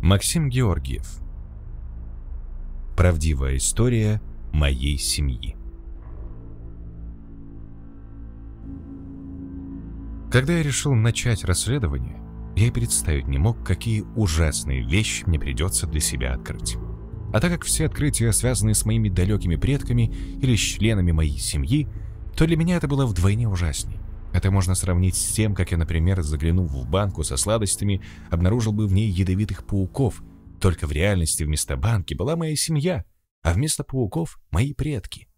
Максим Георгиев. Правдивая история моей семьи. Когда я решил начать расследование, я и представить не мог, какие ужасные вещи мне придется для себя открыть. А так как все открытия связаны с моими далекими предками или с членами моей семьи, то для меня это было вдвойне ужаснее. Это можно сравнить с тем, как я, например, заглянув в банку со сладостями, обнаружил бы в ней ядовитых пауков. Только в реальности вместо банки была моя семья, а вместо пауков — мои предки.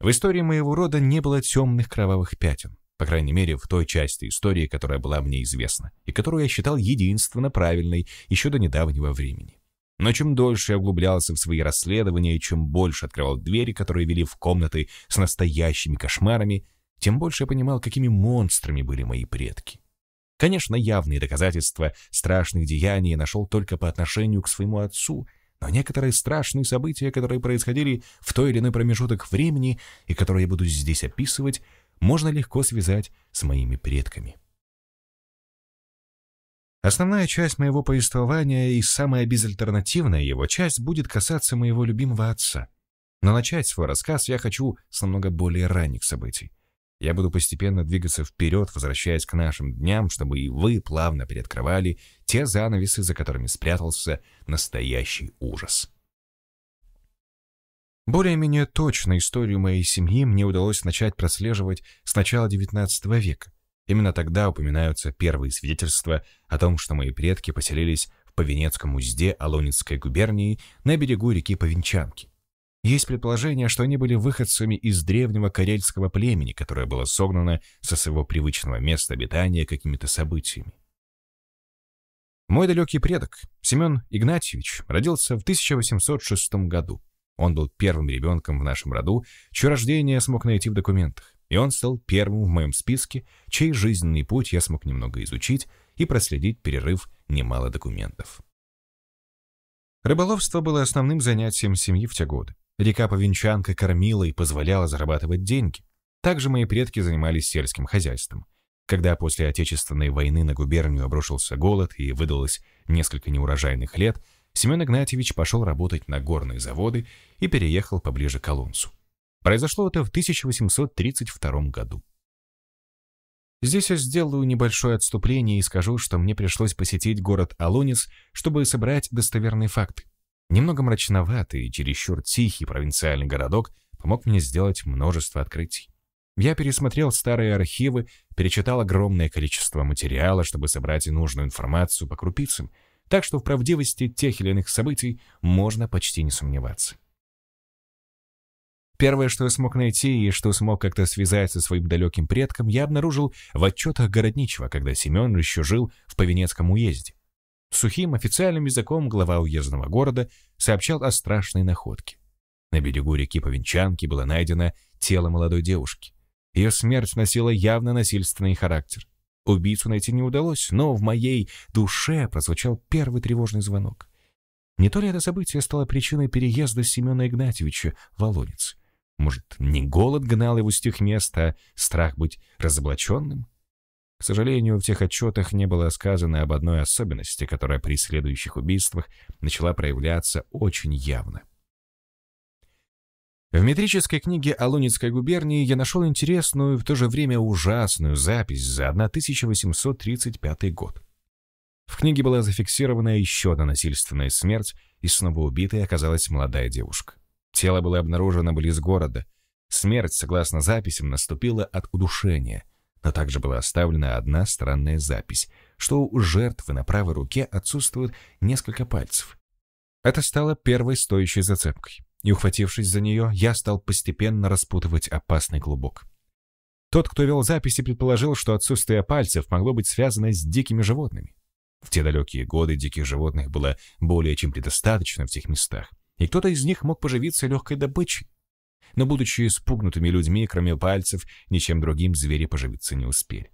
В истории моего рода не было темных кровавых пятен, по крайней мере, в той части истории, которая была мне известна, и которую я считал единственно правильной еще до недавнего времени. Но чем дольше я углублялся в свои расследования, и чем больше открывал двери, которые вели в комнаты с настоящими кошмарами — тем больше я понимал, какими монстрами были мои предки. Конечно, явные доказательства страшных деяний я нашел только по отношению к своему отцу, но некоторые страшные события, которые происходили в той или иной промежуток времени и которые я буду здесь описывать, можно легко связать с моими предками. Основная часть моего повествования и самая безальтернативная его часть будет касаться моего любимого отца. Но начать свой рассказ я хочу с намного более ранних событий. Я буду постепенно двигаться вперед, возвращаясь к нашим дням, чтобы и вы плавно приоткрывали те занавесы, за которыми спрятался настоящий ужас. Более-менее точно историю моей семьи мне удалось начать прослеживать с начала XIX века. Именно тогда упоминаются первые свидетельства о том, что мои предки поселились в Повенецком узде Алонинской губернии на берегу реки Повенчанки. Есть предположение, что они были выходцами из древнего карельского племени, которое было согнано со своего привычного места обитания какими-то событиями. Мой далекий предок, Семен Игнатьевич, родился в 1806 году. Он был первым ребенком в нашем роду, чье рождение я смог найти в документах, и он стал первым в моем списке, чей жизненный путь я смог немного изучить и проследить, перерыв немало документов. Рыболовство было основным занятием семьи в те годы. Река Повенчанка кормила и позволяла зарабатывать деньги. Также мои предки занимались сельским хозяйством. Когда после Отечественной войны на губернию обрушился голод и выдалось несколько неурожайных лет, Семен Игнатьевич пошел работать на горные заводы и переехал поближе к Алонсу. Произошло это в 1832 году. Здесь я сделаю небольшое отступление и скажу, что мне пришлось посетить город Алонис, чтобы собрать достоверные факты. Немного мрачноватый и чересчур тихий провинциальный городок помог мне сделать множество открытий. Я пересмотрел старые архивы, перечитал огромное количество материала, чтобы собрать нужную информацию по крупицам, так что в правдивости тех или иных событий можно почти не сомневаться. Первое, что я смог найти и что смог как-то связать со своим далеким предком, я обнаружил в отчетах городничего, когда Семен еще жил в Повенецком уезде. Сухим официальным языком глава уездного города сообщал о страшной находке. На берегу реки Повенчанки было найдено тело молодой девушки. Ее смерть носила явно насильственный характер. Убийцу найти не удалось, но в моей душе прозвучал первый тревожный звонок. Не то ли это событие стало причиной переезда Семена Игнатьевича в Волонец? Может, не голод гнал его с тех мест, а страх быть разоблаченным? К сожалению, в тех отчетах не было сказано об одной особенности, которая при следующих убийствах начала проявляться очень явно. В метрической книге о Луницкой губернии я нашел интересную и в то же время ужасную запись за 1835 год. В книге была зафиксирована еще одна насильственная смерть, и снова убитой оказалась молодая девушка. Тело было обнаружено близ города. Смерть, согласно записям, наступила от удушения – но также была оставлена одна странная запись, что у жертвы на правой руке отсутствует несколько пальцев. Это стало первой стоящей зацепкой, и, ухватившись за нее, я стал постепенно распутывать опасный клубок. Тот, кто вел записи, предположил, что отсутствие пальцев могло быть связано с дикими животными. В те далекие годы диких животных было более чем предостаточно в тех местах, и кто-то из них мог поживиться легкой добычей. Но, будучи спугнутыми людьми, кроме пальцев, ничем другим звери поживиться не успели.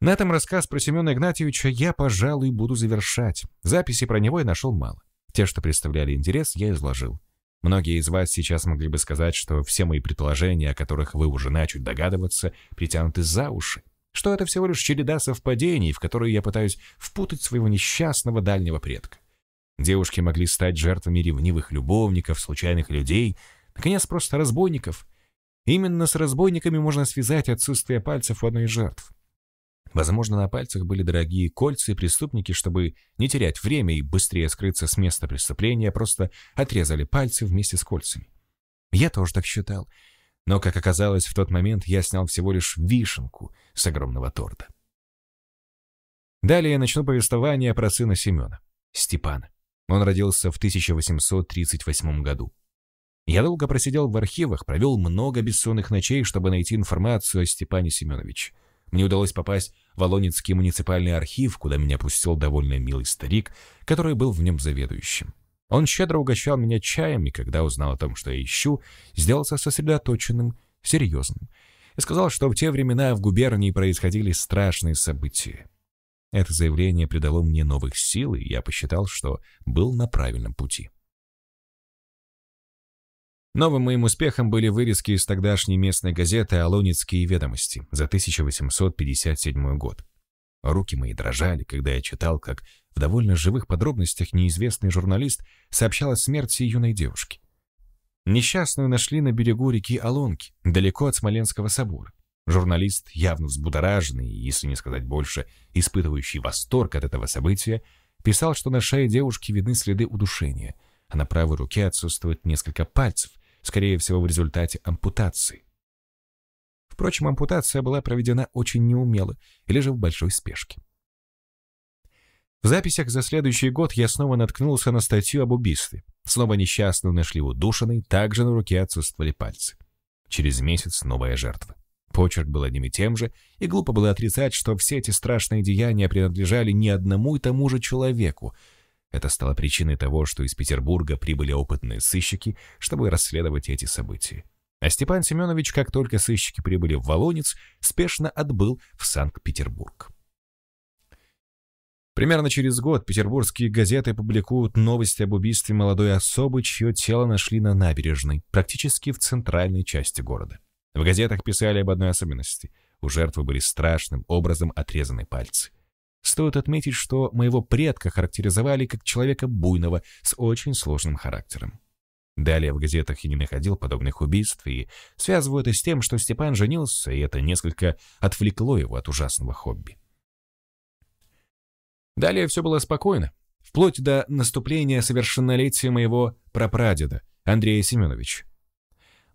На этом рассказ про Семена Игнатьевича я, пожалуй, буду завершать. Записи про него я нашел мало. Те, что представляли интерес, я изложил. Многие из вас сейчас могли бы сказать, что все мои предположения, о которых вы уже начали догадываться, притянуты за уши, что это всего лишь череда совпадений, в которые я пытаюсь впутать своего несчастного дальнего предка. Девушки могли стать жертвами ревнивых любовников, случайных людей, наконец, просто разбойников. Именно с разбойниками можно связать отсутствие пальцев у одной из жертв. Возможно, на пальцах были дорогие кольца, и преступники, чтобы не терять время и быстрее скрыться с места преступления, просто отрезали пальцы вместе с кольцами. Я тоже так считал. Но, как оказалось, в тот момент я снял всего лишь вишенку с огромного торта. Далее я начну повествование про сына Семена, Степана. Он родился в 1838 году. Я долго просидел в архивах, провел много бессонных ночей, чтобы найти информацию о Степане Семеновиче. Мне удалось попасть в Волонецкий муниципальный архив, куда меня пустил довольно милый старик, который был в нем заведующим. Он щедро угощал меня чаем, и когда узнал о том, что я ищу, сделался сосредоточенным, серьезным. И сказал, что в те времена в губернии происходили страшные события. Это заявление придало мне новых сил, и я посчитал, что был на правильном пути. Новым моим успехом были вырезки из тогдашней местной газеты «Алонецкие ведомости» за 1857 год. Руки мои дрожали, когда я читал, как в довольно живых подробностях неизвестный журналист сообщал о смерти юной девушки. Несчастную нашли на берегу реки Алонки, далеко от Смоленского собора. Журналист, явно взбудораженный, если не сказать больше, испытывающий восторг от этого события, писал, что на шее девушки видны следы удушения, а на правой руке отсутствует несколько пальцев, скорее всего, в результате ампутации. Впрочем, ампутация была проведена очень неумело или же в большой спешке. В записях за следующий год я снова наткнулся на статью об убийстве. Снова несчастную нашли удушенной, также на руке отсутствовали пальцы. Через месяц новая жертва. Почерк был одним и тем же, и глупо было отрицать, что все эти страшные деяния принадлежали не одному и тому же человеку. Это стало причиной того, что из Петербурга прибыли опытные сыщики, чтобы расследовать эти события. А Степан Семенович, как только сыщики прибыли в Волонец, спешно отбыл в Санкт-Петербург. Примерно через год петербургские газеты публикуют новости об убийстве молодой особы, чье тело нашли на набережной, практически в центральной части города. В газетах писали об одной особенности. У жертвы были страшным образом отрезаны пальцы. Стоит отметить, что моего предка характеризовали как человека буйного, с очень сложным характером. Далее в газетах я не находил подобных убийств и связываю это с тем, что Степан женился, и это несколько отвлекло его от ужасного хобби. Далее все было спокойно, вплоть до наступления совершеннолетия моего прапрадеда, Андрея Семеновича.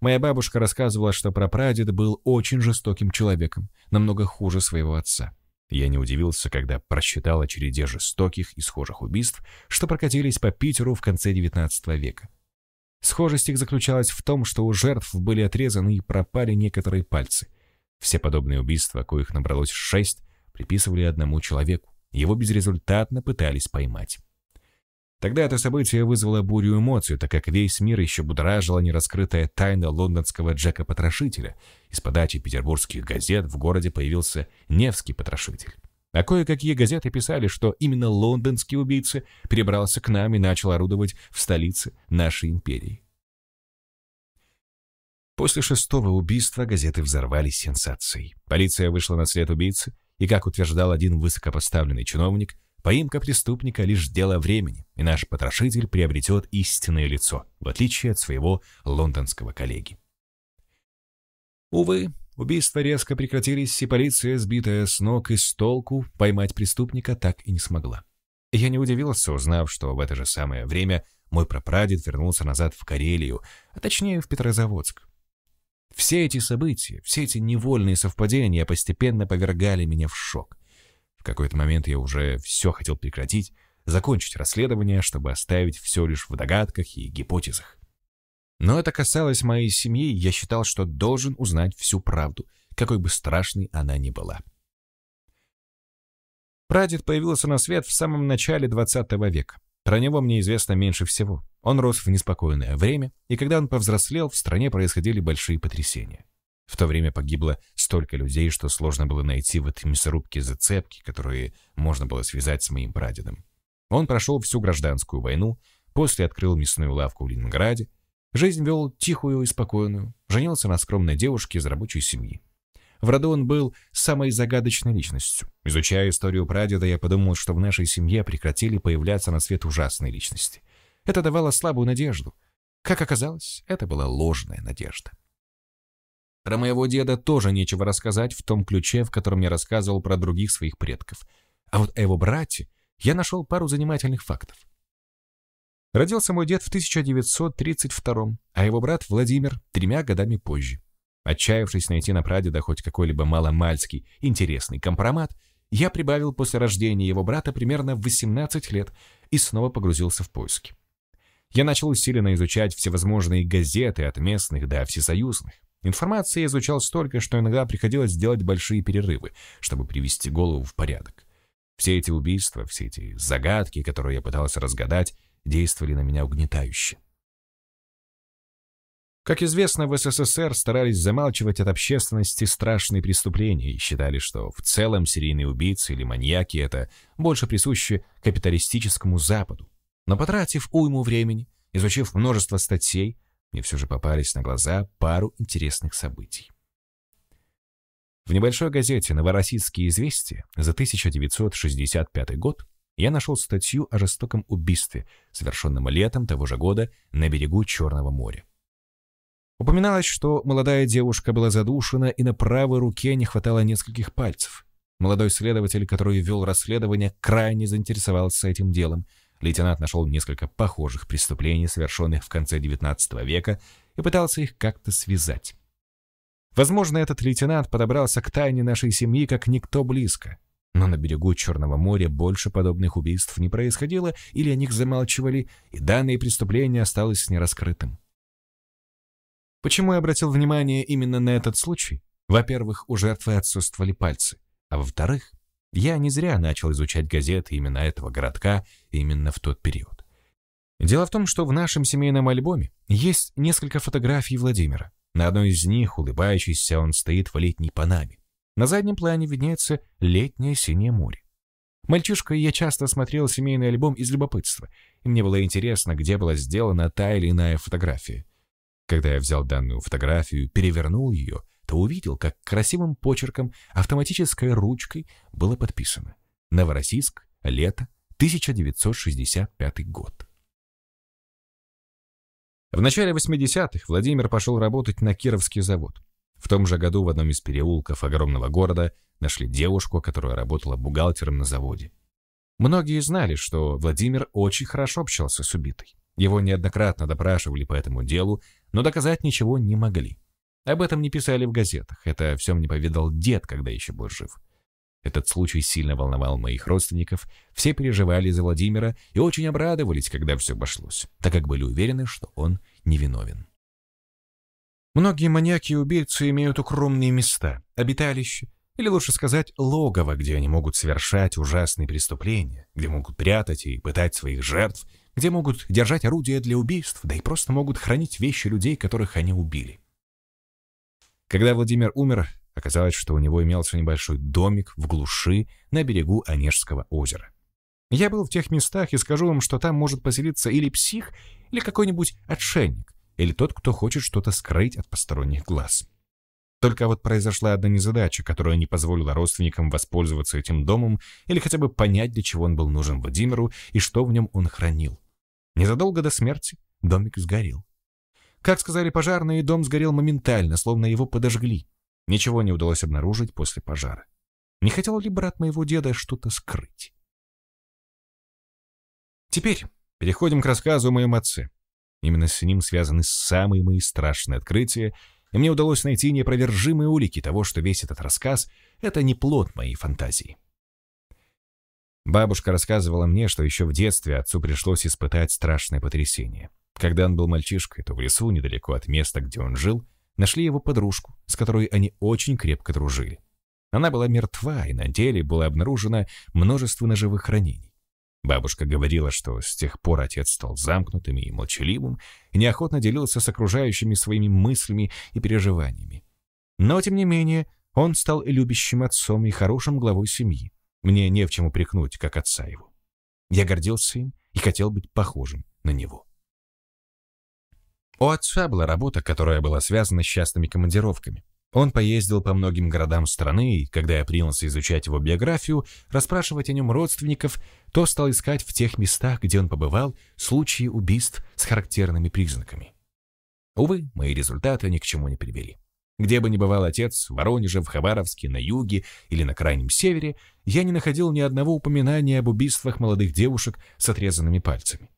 Моя бабушка рассказывала, что прапрадед был очень жестоким человеком, намного хуже своего отца. Я не удивился, когда просчитал очереди жестоких и схожих убийств, что прокатились по Питеру в конце XIX века. Схожесть их заключалась в том, что у жертв были отрезаны и пропали некоторые пальцы. Все подобные убийства, коих набралось шесть, приписывали одному человеку. Его безрезультатно пытались поймать. Тогда это событие вызвало бурю эмоций, так как весь мир еще будоражила нераскрытая тайна лондонского Джека-потрошителя. Из подачи петербургских газет в городе появился Невский потрошитель. А кое-какие газеты писали, что именно лондонский убийца перебрался к нам и начал орудовать в столице нашей империи. После шестого убийства газеты взорвались сенсацией. Полиция вышла на след убийцы, и, как утверждал один высокопоставленный чиновник, Поимка преступника — лишь дело времени, и наш потрошитель приобретет истинное лицо, в отличие от своего лондонского коллеги. Увы, убийства резко прекратились, и полиция, сбитая с ног и с толку, поймать преступника так и не смогла. Я не удивился, узнав, что в это же самое время мой прапрадед вернулся назад в Карелию, а точнее в Петрозаводск. Все эти события, все эти невольные совпадения постепенно повергали меня в шок — в какой-то момент я уже все хотел прекратить, закончить расследование, чтобы оставить все лишь в догадках и гипотезах. Но это касалось моей семьи, я считал, что должен узнать всю правду, какой бы страшной она ни была. Прадед появился на свет в самом начале 20 века. Про него мне известно меньше всего. Он рос в неспокойное время, и когда он повзрослел, в стране происходили большие потрясения. В то время погибло столько людей, что сложно было найти в этой мясорубке зацепки, которые можно было связать с моим прадедом. Он прошел всю гражданскую войну, после открыл мясную лавку в Ленинграде. Жизнь вел тихую и спокойную, женился на скромной девушке из рабочей семьи. В роду он был самой загадочной личностью. Изучая историю прадеда, я подумал, что в нашей семье прекратили появляться на свет ужасные личности. Это давало слабую надежду. Как оказалось, это была ложная надежда. Про моего деда тоже нечего рассказать в том ключе, в котором я рассказывал про других своих предков. А вот о его брате я нашел пару занимательных фактов. Родился мой дед в 1932 а его брат Владимир тремя годами позже. Отчаявшись найти на прадеда хоть какой-либо маломальский интересный компромат, я прибавил после рождения его брата примерно 18 лет и снова погрузился в поиски. Я начал усиленно изучать всевозможные газеты от местных до всесоюзных. Информации я изучал столько, что иногда приходилось делать большие перерывы, чтобы привести голову в порядок. Все эти убийства, все эти загадки, которые я пытался разгадать, действовали на меня угнетающе. Как известно, в СССР старались замалчивать от общественности страшные преступления и считали, что в целом серийные убийцы или маньяки — это больше присуще капиталистическому Западу. Но потратив уйму времени, изучив множество статей, мне все же попались на глаза пару интересных событий. В небольшой газете «Новороссийские известия» за 1965 год я нашел статью о жестоком убийстве, совершенном летом того же года на берегу Черного моря. Упоминалось, что молодая девушка была задушена и на правой руке не хватало нескольких пальцев. Молодой следователь, который вел расследование, крайне заинтересовался этим делом – Лейтенант нашел несколько похожих преступлений, совершенных в конце XIX века, и пытался их как-то связать. Возможно, этот лейтенант подобрался к тайне нашей семьи как никто близко. Но на берегу Черного моря больше подобных убийств не происходило, или о них замалчивали, и данное преступление осталось нераскрытым. Почему я обратил внимание именно на этот случай? Во-первых, у жертвы отсутствовали пальцы, а во-вторых, я не зря начал изучать газеты именно этого городка именно в тот период. Дело в том, что в нашем семейном альбоме есть несколько фотографий Владимира. На одной из них, улыбающийся, он стоит в летней Панаме. На заднем плане виднеется летнее синее море. Мальчишкой я часто смотрел семейный альбом из любопытства, и мне было интересно, где была сделана та или иная фотография. Когда я взял данную фотографию, перевернул ее — то увидел, как красивым почерком, автоматической ручкой было подписано «Новороссийск, лето, 1965 год». В начале 80-х Владимир пошел работать на Кировский завод. В том же году в одном из переулков огромного города нашли девушку, которая работала бухгалтером на заводе. Многие знали, что Владимир очень хорошо общался с убитой. Его неоднократно допрашивали по этому делу, но доказать ничего не могли. Об этом не писали в газетах, это все мне поведал дед, когда еще был жив. Этот случай сильно волновал моих родственников, все переживали за Владимира и очень обрадовались, когда все обошлось, так как были уверены, что он невиновен. Многие маньяки и убийцы имеют укромные места, обиталища, или лучше сказать, логово, где они могут совершать ужасные преступления, где могут прятать и пытать своих жертв, где могут держать орудия для убийств, да и просто могут хранить вещи людей, которых они убили. Когда Владимир умер, оказалось, что у него имелся небольшой домик в глуши на берегу Онежского озера. Я был в тех местах и скажу вам, что там может поселиться или псих, или какой-нибудь отшельник, или тот, кто хочет что-то скрыть от посторонних глаз. Только вот произошла одна незадача, которая не позволила родственникам воспользоваться этим домом или хотя бы понять, для чего он был нужен Владимиру и что в нем он хранил. Незадолго до смерти домик сгорел. Как сказали пожарные, дом сгорел моментально, словно его подожгли. Ничего не удалось обнаружить после пожара. Не хотел ли брат моего деда что-то скрыть? Теперь переходим к рассказу о моем отце. Именно с ним связаны самые мои страшные открытия, и мне удалось найти неопровержимые улики того, что весь этот рассказ — это не плод моей фантазии. Бабушка рассказывала мне, что еще в детстве отцу пришлось испытать страшное потрясение — когда он был мальчишкой, то в лесу, недалеко от места, где он жил, нашли его подружку, с которой они очень крепко дружили. Она была мертва, и на деле было обнаружено множество ножевых ранений. Бабушка говорила, что с тех пор отец стал замкнутым и молчаливым, и неохотно делился с окружающими своими мыслями и переживаниями. Но, тем не менее, он стал любящим отцом и хорошим главой семьи. Мне не в чем упрекнуть, как отца его. Я гордился им и хотел быть похожим на него. У отца была работа, которая была связана с частными командировками. Он поездил по многим городам страны, и когда я принялся изучать его биографию, расспрашивать о нем родственников, то стал искать в тех местах, где он побывал, случаи убийств с характерными признаками. Увы, мои результаты ни к чему не привели. Где бы ни бывал отец, в Воронеже, в Хабаровске, на юге или на Крайнем Севере, я не находил ни одного упоминания об убийствах молодых девушек с отрезанными пальцами.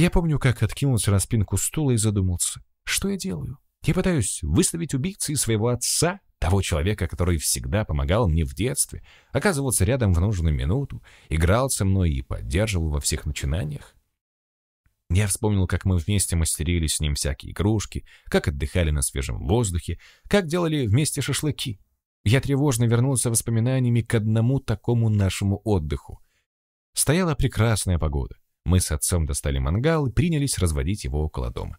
Я помню, как откинулся на спинку стула и задумался. Что я делаю? Я пытаюсь выставить убийцей своего отца, того человека, который всегда помогал мне в детстве, оказывался рядом в нужную минуту, играл со мной и поддерживал во всех начинаниях. Я вспомнил, как мы вместе мастерили с ним всякие игрушки, как отдыхали на свежем воздухе, как делали вместе шашлыки. Я тревожно вернулся воспоминаниями к одному такому нашему отдыху. Стояла прекрасная погода. Мы с отцом достали мангал и принялись разводить его около дома.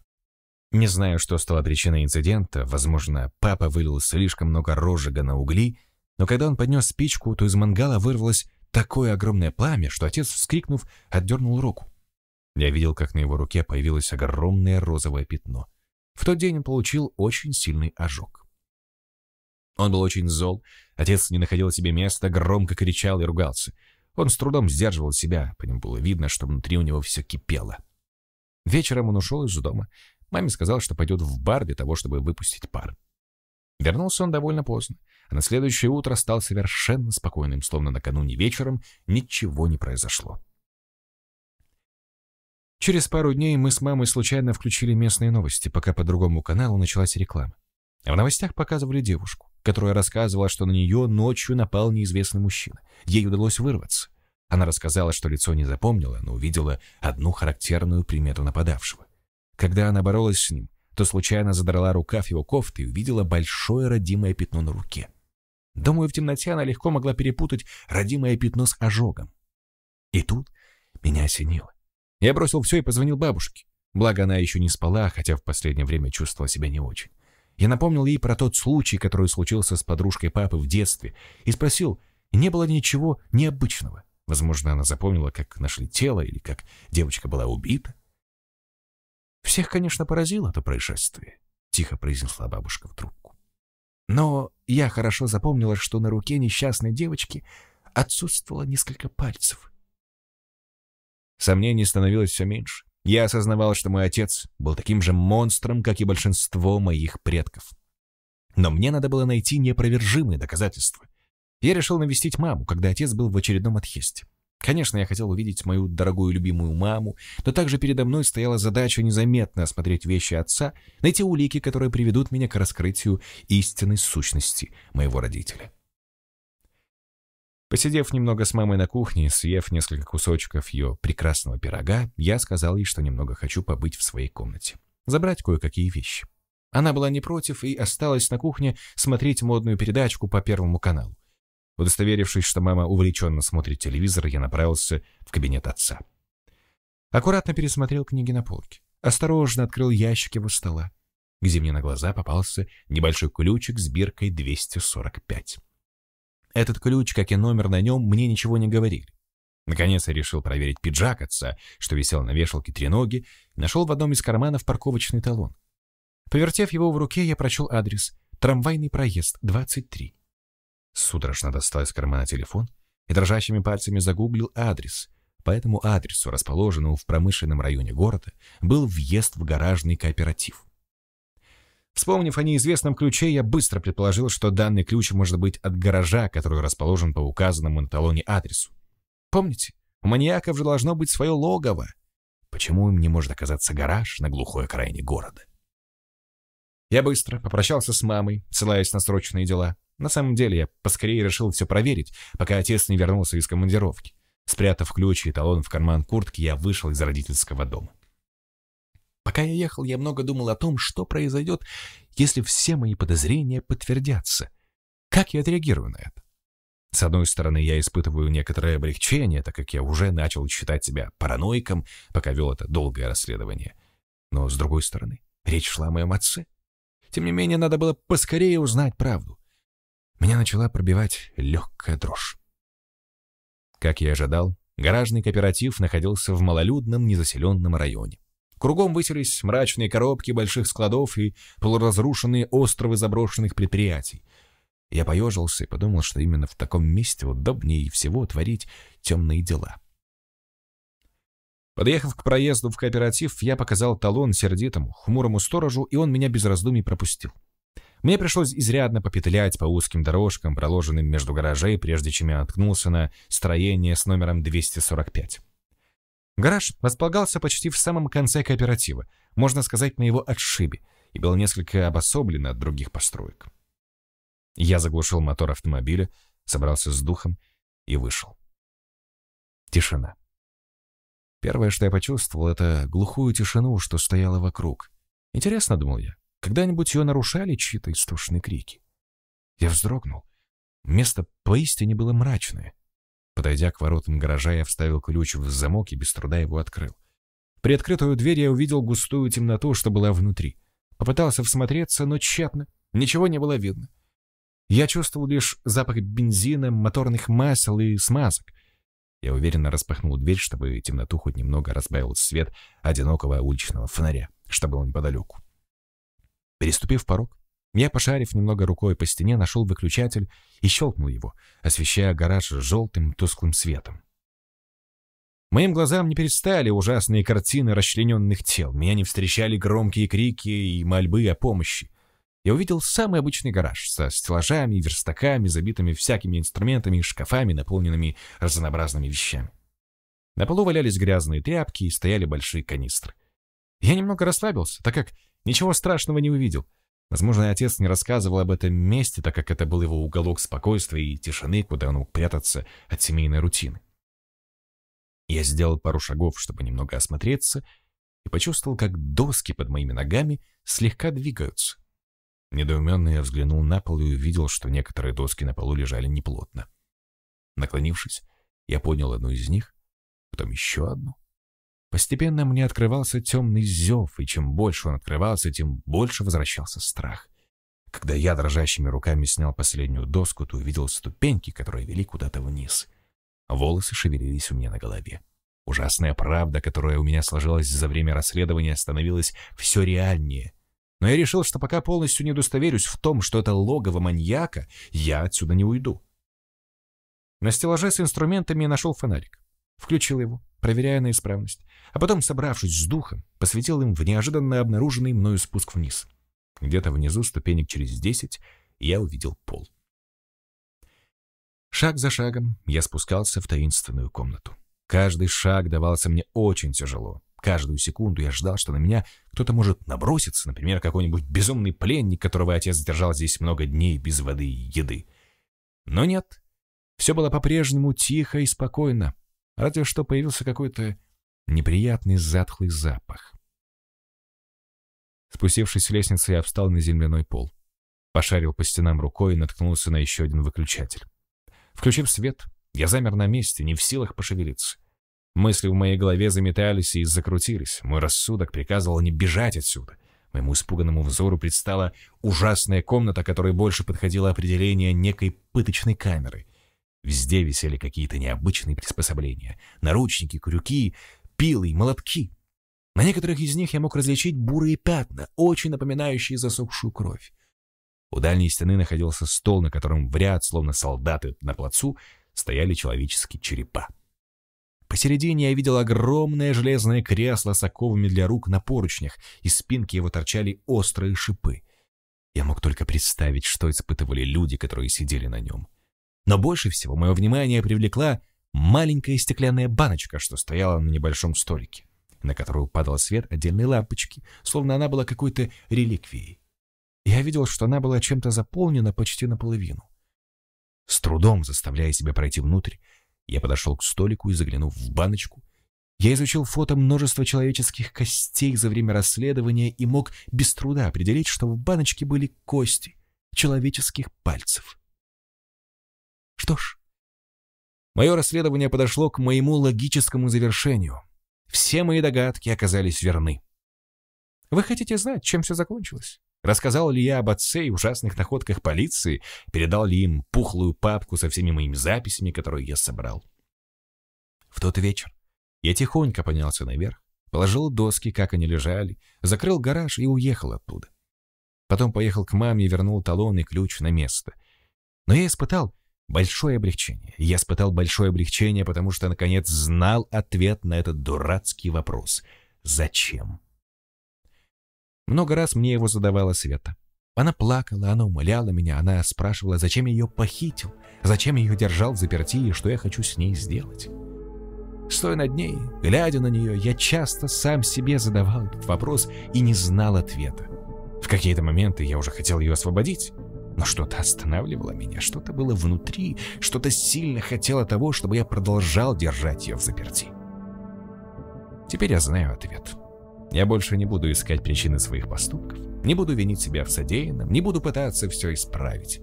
Не знаю, что стало причиной инцидента, возможно, папа вылил слишком много розжига на угли, но когда он поднес спичку, то из мангала вырвалось такое огромное пламя, что отец, вскрикнув, отдернул руку. Я видел, как на его руке появилось огромное розовое пятно. В тот день он получил очень сильный ожог. Он был очень зол, отец не находил себе места, громко кричал и ругался. Он с трудом сдерживал себя, по нему было видно, что внутри у него все кипело. Вечером он ушел из дома. Маме сказал, что пойдет в бар для того, чтобы выпустить пар. Вернулся он довольно поздно, а на следующее утро стал совершенно спокойным, словно накануне вечером ничего не произошло. Через пару дней мы с мамой случайно включили местные новости, пока по другому каналу началась реклама. А в новостях показывали девушку которая рассказывала, что на нее ночью напал неизвестный мужчина. Ей удалось вырваться. Она рассказала, что лицо не запомнила, но увидела одну характерную примету нападавшего. Когда она боролась с ним, то случайно задрала рукав его кофты и увидела большое родимое пятно на руке. Думаю, в темноте она легко могла перепутать родимое пятно с ожогом. И тут меня осенило. Я бросил все и позвонил бабушке. Благо, она еще не спала, хотя в последнее время чувствовала себя не очень. Я напомнил ей про тот случай, который случился с подружкой папы в детстве, и спросил, не было ли ничего необычного. Возможно, она запомнила, как нашли тело или как девочка была убита. «Всех, конечно, поразило это происшествие», — тихо произнесла бабушка в трубку. «Но я хорошо запомнила, что на руке несчастной девочки отсутствовало несколько пальцев». Сомнений становилось все меньше. Я осознавал, что мой отец был таким же монстром, как и большинство моих предков. Но мне надо было найти непровержимые доказательства. Я решил навестить маму, когда отец был в очередном отъезде. Конечно, я хотел увидеть мою дорогую любимую маму, но также передо мной стояла задача незаметно осмотреть вещи отца, найти улики, которые приведут меня к раскрытию истинной сущности моего родителя. Посидев немного с мамой на кухне, съев несколько кусочков ее прекрасного пирога, я сказал ей, что немного хочу побыть в своей комнате. Забрать кое-какие вещи. Она была не против и осталась на кухне смотреть модную передачку по Первому каналу. Удостоверившись, что мама увлеченно смотрит телевизор, я направился в кабинет отца. Аккуратно пересмотрел книги на полке. Осторожно открыл ящик его стола, где мне на глаза попался небольшой ключик с биркой 245. Этот ключ, как и номер на нем, мне ничего не говорили. Наконец я решил проверить пиджак отца, что висел на вешалке треноги, и нашел в одном из карманов парковочный талон. Повертев его в руке, я прочел адрес. Трамвайный проезд, 23. Судорожно достал из кармана телефон и дрожащими пальцами загуглил адрес. По этому адресу, расположенному в промышленном районе города, был въезд в гаражный кооператив. Вспомнив о неизвестном ключе, я быстро предположил, что данный ключ может быть от гаража, который расположен по указанному на талоне адресу. Помните, у маньяков же должно быть свое логово. Почему им не может оказаться гараж на глухой окраине города? Я быстро попрощался с мамой, ссылаясь на срочные дела. На самом деле я поскорее решил все проверить, пока отец не вернулся из командировки. Спрятав ключ и талон в карман куртки, я вышел из родительского дома. Пока я ехал, я много думал о том, что произойдет, если все мои подозрения подтвердятся. Как я отреагирую на это? С одной стороны, я испытываю некоторое облегчение, так как я уже начал считать себя параноиком, пока вел это долгое расследование. Но с другой стороны, речь шла о моем отце. Тем не менее, надо было поскорее узнать правду. Меня начала пробивать легкая дрожь. Как я ожидал, гаражный кооператив находился в малолюдном незаселенном районе. Кругом высились мрачные коробки больших складов и полуразрушенные островы заброшенных предприятий. Я поежился и подумал, что именно в таком месте удобнее всего творить темные дела. Подъехав к проезду в кооператив, я показал талон сердитому, хмурому сторожу, и он меня без раздумий пропустил. Мне пришлось изрядно попетлять по узким дорожкам, проложенным между гаражей, прежде чем я наткнулся на строение с номером 245. Гараж располагался почти в самом конце кооператива, можно сказать, на его отшибе, и был несколько обособлен от других построек. Я заглушил мотор автомобиля, собрался с духом и вышел. Тишина. Первое, что я почувствовал, это глухую тишину, что стояла вокруг. Интересно, думал я, когда-нибудь ее нарушали чьи-то истошные крики? Я вздрогнул. Место поистине было мрачное. Подойдя к воротам гаража, я вставил ключ в замок и без труда его открыл. Приоткрытую дверь я увидел густую темноту, что была внутри. Попытался всмотреться, но тщетно. Ничего не было видно. Я чувствовал лишь запах бензина, моторных масел и смазок. Я уверенно распахнул дверь, чтобы темноту хоть немного разбавил свет одинокого уличного фонаря, что было неподалеку. Переступив порог, я, пошарив немного рукой по стене, нашел выключатель и щелкнул его, освещая гараж желтым тусклым светом. Моим глазам не перестали ужасные картины расчлененных тел, меня не встречали громкие крики и мольбы о помощи. Я увидел самый обычный гараж со стеллажами и верстаками, забитыми всякими инструментами и шкафами, наполненными разнообразными вещами. На полу валялись грязные тряпки и стояли большие канистры. Я немного расслабился, так как ничего страшного не увидел — Возможно, отец не рассказывал об этом месте, так как это был его уголок спокойствия и тишины, куда он мог прятаться от семейной рутины. Я сделал пару шагов, чтобы немного осмотреться, и почувствовал, как доски под моими ногами слегка двигаются. Недоуменно я взглянул на пол и увидел, что некоторые доски на полу лежали неплотно. Наклонившись, я понял одну из них, потом еще одну — Постепенно мне открывался темный зев, и чем больше он открывался, тем больше возвращался страх. Когда я дрожащими руками снял последнюю доску, то увидел ступеньки, которые вели куда-то вниз. Волосы шевелились у меня на голове. Ужасная правда, которая у меня сложилась за время расследования, становилась все реальнее. Но я решил, что пока полностью не удостоверюсь в том, что это логово маньяка, я отсюда не уйду. На стеллаже с инструментами я нашел фонарик. Включил его проверяя на исправность, а потом, собравшись с духом, посветил им в неожиданно обнаруженный мною спуск вниз. Где-то внизу, ступенек через десять, я увидел пол. Шаг за шагом я спускался в таинственную комнату. Каждый шаг давался мне очень тяжело. Каждую секунду я ждал, что на меня кто-то может наброситься, например, какой-нибудь безумный пленник, которого отец задержал здесь много дней без воды и еды. Но нет, все было по-прежнему тихо и спокойно, разве что появился какой-то неприятный затхлый запах. Спустившись с лестницы, я встал на земляной пол. Пошарил по стенам рукой и наткнулся на еще один выключатель. Включив свет, я замер на месте, не в силах пошевелиться. Мысли в моей голове заметались и закрутились. Мой рассудок приказывал не бежать отсюда. Моему испуганному взору предстала ужасная комната, которая больше подходила определение некой пыточной камеры. Везде висели какие-то необычные приспособления. Наручники, крюки, пилы молотки. На некоторых из них я мог различить бурые пятна, очень напоминающие засохшую кровь. У дальней стены находился стол, на котором в ряд, словно солдаты на плацу, стояли человеческие черепа. Посередине я видел огромное железное кресло с оковами для рук на поручнях, из спинки его торчали острые шипы. Я мог только представить, что испытывали люди, которые сидели на нем. — но больше всего мое внимание привлекла маленькая стеклянная баночка, что стояла на небольшом столике, на которую падал свет отдельной лампочки, словно она была какой-то реликвией. Я видел, что она была чем-то заполнена почти наполовину. С трудом заставляя себя пройти внутрь, я подошел к столику и заглянув в баночку, я изучил фото множества человеческих костей за время расследования и мог без труда определить, что в баночке были кости человеческих пальцев. Что ж, мое расследование подошло к моему логическому завершению. Все мои догадки оказались верны. Вы хотите знать, чем все закончилось? Рассказал ли я об отце и ужасных находках полиции? Передал ли им пухлую папку со всеми моими записями, которую я собрал? В тот вечер я тихонько поднялся наверх, положил доски, как они лежали, закрыл гараж и уехал оттуда. Потом поехал к маме и вернул талон и ключ на место. Но я испытал Большое облегчение. Я испытал большое облегчение, потому что, наконец, знал ответ на этот дурацкий вопрос. Зачем? Много раз мне его задавала Света. Она плакала, она умоляла меня, она спрашивала, зачем я ее похитил, зачем я ее держал в заперти и что я хочу с ней сделать. Стоя над ней, глядя на нее, я часто сам себе задавал этот вопрос и не знал ответа. В какие-то моменты я уже хотел ее освободить, но что-то останавливало меня, что-то было внутри, что-то сильно хотело того, чтобы я продолжал держать ее в заперти. Теперь я знаю ответ. Я больше не буду искать причины своих поступков, не буду винить себя в содеянном, не буду пытаться все исправить.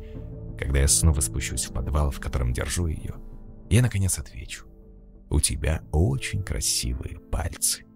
Когда я снова спущусь в подвал, в котором держу ее, я наконец отвечу. У тебя очень красивые пальцы.